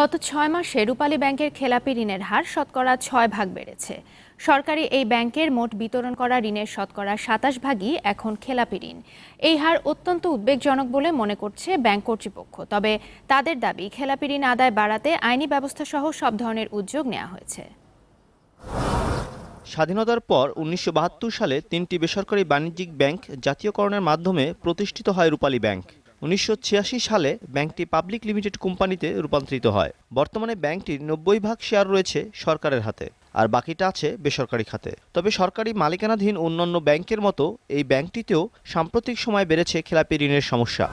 গত ছয় মাসে রূপালী ব্যাংকের খেলাপি ঋণের হার শতকরা ছয় ভাগ বেড়েছে সরকারি এই ব্যাংকের মোট বিতরণ করা ঋণের শতকরা সাতাশ ভাগই এখন খেলাপি ঋণ এই হার অত্যন্ত উদ্বেগজনক বলে মনে করছে ব্যাংক কর্তৃপক্ষ তবে তাদের দাবি খেলাপি ঋণ আদায় বাড়াতে আইনি ব্যবস্থা সহ সব ধরনের উদ্যোগ নেওয়া হয়েছে স্বাধীনতার পর উনিশশো সালে তিনটি বেসরকারি বাণিজ্যিক ব্যাংক জাতীয়করণের মাধ্যমে প্রতিষ্ঠিত হয় রূপালী ব্যাংক উনিশশো সালে ব্যাংকটি পাবলিক লিমিটেড কোম্পানিতে রূপান্তরিত হয় বর্তমানে ব্যাংকটির নব্বই ভাগ শেয়ার রয়েছে সরকারের হাতে আর বাকিটা আছে বেসরকারি খাতে তবে সরকারি মালিকানাধীন অন্যান্য ব্যাংকের মতো এই ব্যাংকটিতেও সাম্প্রতিক সময় বেড়েছে খেলাপি ঋণের সমস্যা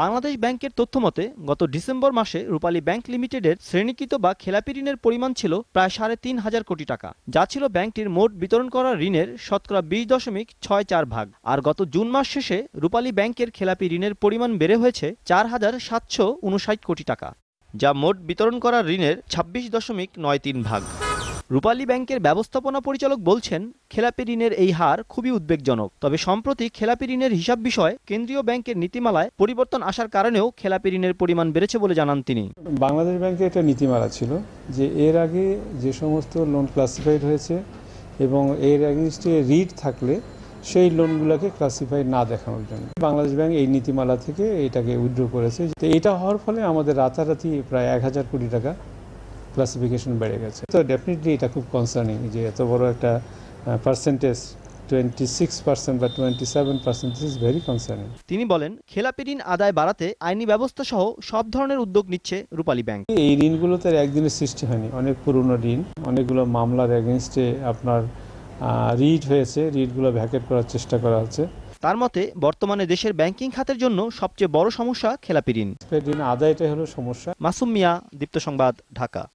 বাংলাদেশ ব্যাংকের তথ্যমতে গত ডিসেম্বর মাসে রূপালী ব্যাংক লিমিটেডের শ্রেণীকৃত বা খেলাপি ঋণের পরিমাণ ছিল প্রায় সাড়ে তিন হাজার কোটি টাকা যা ছিল ব্যাংকটির মোট বিতরণ করা ঋণের শতকরা বিশ দশমিক ছয় চার ভাগ আর গত জুন মাস শেষে রূপালী ব্যাংকের খেলাপি ঋণের পরিমাণ বেড়ে হয়েছে চার হাজার সাতশো উনষাট কোটি টাকা যা মোট বিতরণ করা ঋণের ছাব্বিশ দশমিক নয় তিন ভাগ রূপালী ব্যাংকের ব্যবস্থাপনা পরিচালক বলছেন খেলাপি ঋণের এই হার খুবই উদ্বেগজনক তবে সম্প্রতি খেলাপি ঋণের হিসাব বিষয়ে কেন্দ্রীয় ব্যাংকের নীতিমালায় পরিবর্তন আসার কারণেও খেলাপি ঋণের পরিমাণ বেড়েছে বলে জানান তিনি বাংলাদেশ ব্যাংকে একটা নীতিমালা ছিল যে এর আগে যে সমস্ত লোন ক্লাসিফাইড হয়েছে এবং এর অ্যাগেনস্টে রিড থাকলে সেই লোনগুলোকে ক্লাসিফাই না দেখানোর জন্য বাংলাদেশ ব্যাংক এই নীতিমালা থেকে এটাকে উইথড্র করেছে তো এটা হওয়ার ফলে আমাদের রাতারাতি প্রায় এক হাজার কোটি টাকা ক্লাসিফিকেশন বেড়ে গেছে তো ডেফিনেটলি এটা খুব কনসার্নিং যে এত বড় একটা পার্সেন্টেজ টোয়েন্টি সিক্স পার্সেন্ট বা টোয়েন্টি সেভেন ভেরি কনসার্নিং তিনি বলেন খেলাপি ঋণ আদায় বাড়াতে আইনি ব্যবস্থা সহ সব ধরনের উদ্যোগ নিচ্ছে রূপালী ব্যাংক এই ঋণগুলোতে একদিনের সৃষ্টি হয়নি অনেক পুরনো ঋণ অনেকগুলো মামলার এগেনস্টে আপনার রিট হয়েছে রিটগুলো ভ্যাকেট করার চেষ্টা করা হচ্ছে তার মতে বর্তমানে দেশের ব্যাংকিং খাতের জন্য সবচেয়ে বড় সমস্যা খেলাপি ঋণ ঋণ আদায়টাই হলো সমস্যা মাসুম মিয়া দীপ্ত সংবাদ ঢাকা